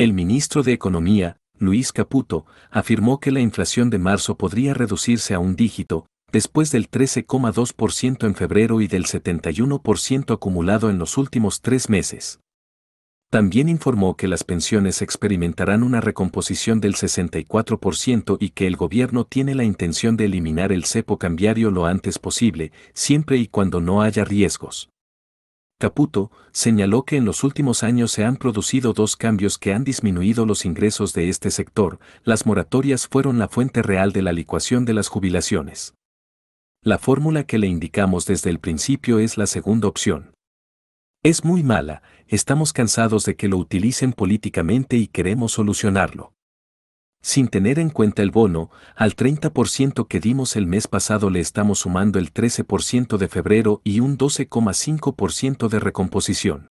El ministro de Economía, Luis Caputo, afirmó que la inflación de marzo podría reducirse a un dígito, después del 13,2% en febrero y del 71% acumulado en los últimos tres meses. También informó que las pensiones experimentarán una recomposición del 64% y que el gobierno tiene la intención de eliminar el cepo cambiario lo antes posible, siempre y cuando no haya riesgos. Caputo señaló que en los últimos años se han producido dos cambios que han disminuido los ingresos de este sector, las moratorias fueron la fuente real de la licuación de las jubilaciones. La fórmula que le indicamos desde el principio es la segunda opción. Es muy mala, estamos cansados de que lo utilicen políticamente y queremos solucionarlo. Sin tener en cuenta el bono, al 30% que dimos el mes pasado le estamos sumando el 13% de febrero y un 12,5% de recomposición.